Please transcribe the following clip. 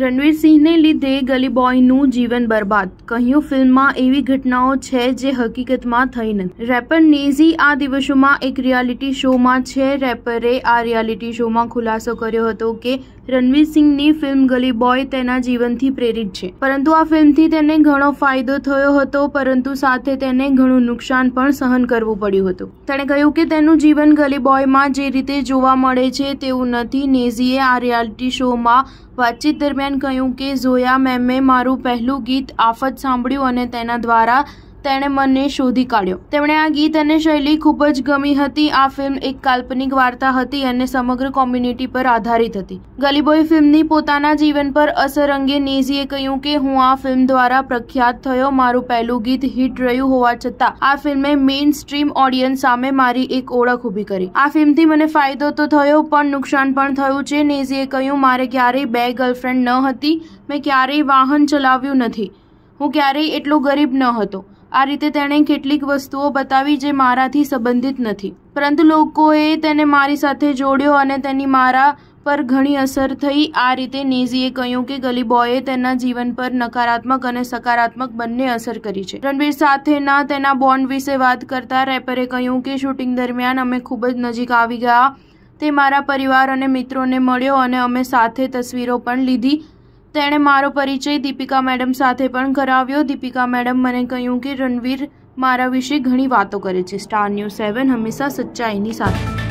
રણવીર સિંહને લીધે ગલી બોયનું જીવન બરબાદ કહ્યું ફિલ્મમાં એવી ઘટનાઓ છે જે હકીકતમાં થઈ નથી રેપર નેઝી આ દિવસોમાં એક રિયાલિટી શોમાં છે રેપરે આ રિયાલિટી શોમાં ખુલાસો કર્યો હતો કે રણવીર સિંહની ફિલ્મ ગલી બોય તેના જીવનથી પ્રેરિત છે પરંતુ આ ફિલ્મથી તેને ઘણો ફાયદો થયો હતો પરંતુ સાથે તેને ઘણું નુકસાન પણ સહન કરવું પડ્યું હતું તેણે કહ્યું કે તેનું જીવન ગલી બોયમાં જે રીતે જોવા મળે છે તેવું નથી નેઝીએ આ રિયાલિટી શોમાં વાતચીત દરમિયાન દરમિયાન કહ્યું કે ઝોયા મેમે મારું પહેલું ગીત આફત સાંભળ્યું અને તેના દ્વારા તેણે મને શોધી કાઢ્યો તેમણે આ ગીત અને શૈલી ખૂબ જ ગમી હતી આ ફિલ્મ એક કાલ્પનિક વાર્તા હતી અને સમગ્ર કોમ્યુનિટી પર આધારિત હતી ગલીબોય ફિલ્મની પોતાના જીવન પર અસર અંગે નેઝીએ કહ્યું કે હું આ ફિલ્મ દ્વારા પ્રખ્યાત થયો મારું પહેલું ગીત હિટ રહ્યું હોવા છતાં આ ફિલ્મે મેઇન સ્ટ્રીમ ઓડિયન્સ સામે મારી એક ઓળખ ઊભી કરી આ ફિલ્મથી મને ફાયદો તો થયો પણ નુકસાન પણ થયું છે નેઝીએ કહ્યું મારે ક્યારેય બે ગર્લફ્રેન્ડ ન હતી મેં ક્યારેય વાહન ચલાવ્યું નથી હું ક્યારેય એટલો ગરીબ ન હતો આ રીતે તેણે કેટલીક વસ્તુઓ બતાવી જે મારાથી સંબંધિત નથી પરંતુ લોકોએ તેને મારી સાથે જોડ્યો અને તેની મારા પર ઘણી અસર થઈ આ રીતે નેઝીએ કહ્યું કે ગલીબોએ તેના જીવન પર નકારાત્મક અને સકારાત્મક બંને અસર કરી છે રણવીર સાથેના તેના બોન્ડ વિશે વાત કરતા રેપરે કહ્યું કે શૂટિંગ દરમિયાન અમે ખૂબ જ નજીક આવી ગયા તે મારા પરિવાર અને મિત્રોને મળ્યો અને અમે સાથે તસવીરો પણ લીધી તેણે મારો પરિચય દીપિકા મેડમ સાથે પણ કરાવ્યો દીપિકા મેડમ મને કહ્યું કે રણવીર મારા વિશે ઘણી વાતો કરે છે સ્ટાર ન્યૂઝ સેવન હંમેશા સચ્ચાઈની સાથે